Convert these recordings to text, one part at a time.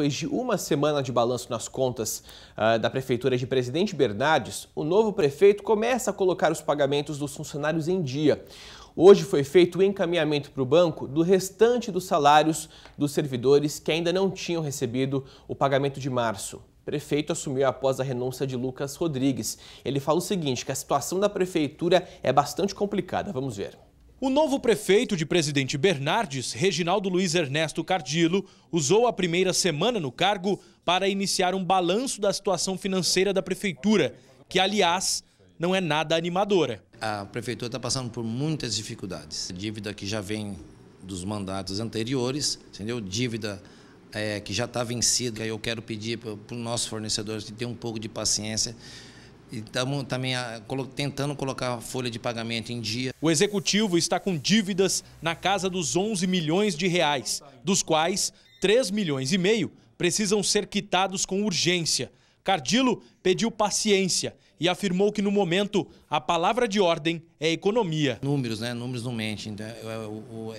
depois de uma semana de balanço nas contas uh, da Prefeitura de Presidente Bernardes, o novo prefeito começa a colocar os pagamentos dos funcionários em dia. Hoje foi feito o encaminhamento para o banco do restante dos salários dos servidores que ainda não tinham recebido o pagamento de março. O prefeito assumiu após a renúncia de Lucas Rodrigues. Ele fala o seguinte, que a situação da prefeitura é bastante complicada. Vamos ver. O novo prefeito de Presidente Bernardes, Reginaldo Luiz Ernesto Cardilo, usou a primeira semana no cargo para iniciar um balanço da situação financeira da prefeitura, que, aliás, não é nada animadora. A prefeitura está passando por muitas dificuldades. Dívida que já vem dos mandatos anteriores, entendeu? Dívida é, que já está vencida. Eu quero pedir para os nossos fornecedores que tenham um pouco de paciência e estamos também a, tentando colocar a folha de pagamento em dia. O executivo está com dívidas na casa dos 11 milhões de reais, dos quais 3 milhões e meio precisam ser quitados com urgência. Cardilo pediu paciência e afirmou que no momento a palavra de ordem é economia. Números, né? Números não mentem. Né?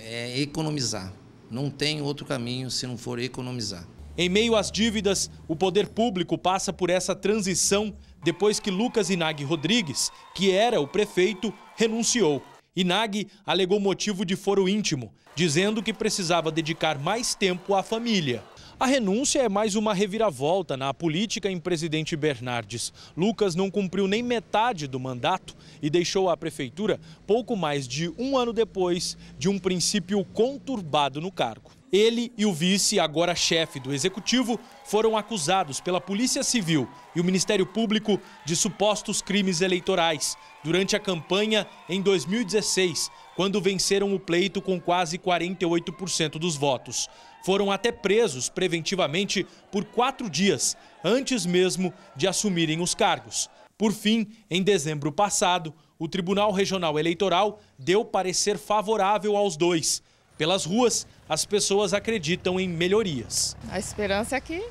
É, é, é economizar. Não tem outro caminho se não for economizar. Em meio às dívidas, o poder público passa por essa transição depois que Lucas Inag Rodrigues, que era o prefeito, renunciou. Inag alegou motivo de foro íntimo, dizendo que precisava dedicar mais tempo à família. A renúncia é mais uma reviravolta na política em presidente Bernardes. Lucas não cumpriu nem metade do mandato e deixou a prefeitura pouco mais de um ano depois de um princípio conturbado no cargo. Ele e o vice, agora chefe do executivo, foram acusados pela Polícia Civil e o Ministério Público de supostos crimes eleitorais durante a campanha em 2016, quando venceram o pleito com quase 48% dos votos. Foram até presos preventivamente por quatro dias, antes mesmo de assumirem os cargos. Por fim, em dezembro passado, o Tribunal Regional Eleitoral deu parecer favorável aos dois. Pelas ruas, as pessoas acreditam em melhorias. A esperança é que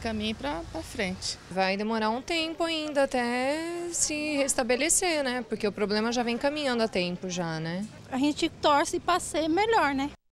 caminhe para frente. Vai demorar um tempo ainda até se restabelecer, né? Porque o problema já vem caminhando há tempo já, né? A gente torce para ser melhor, né?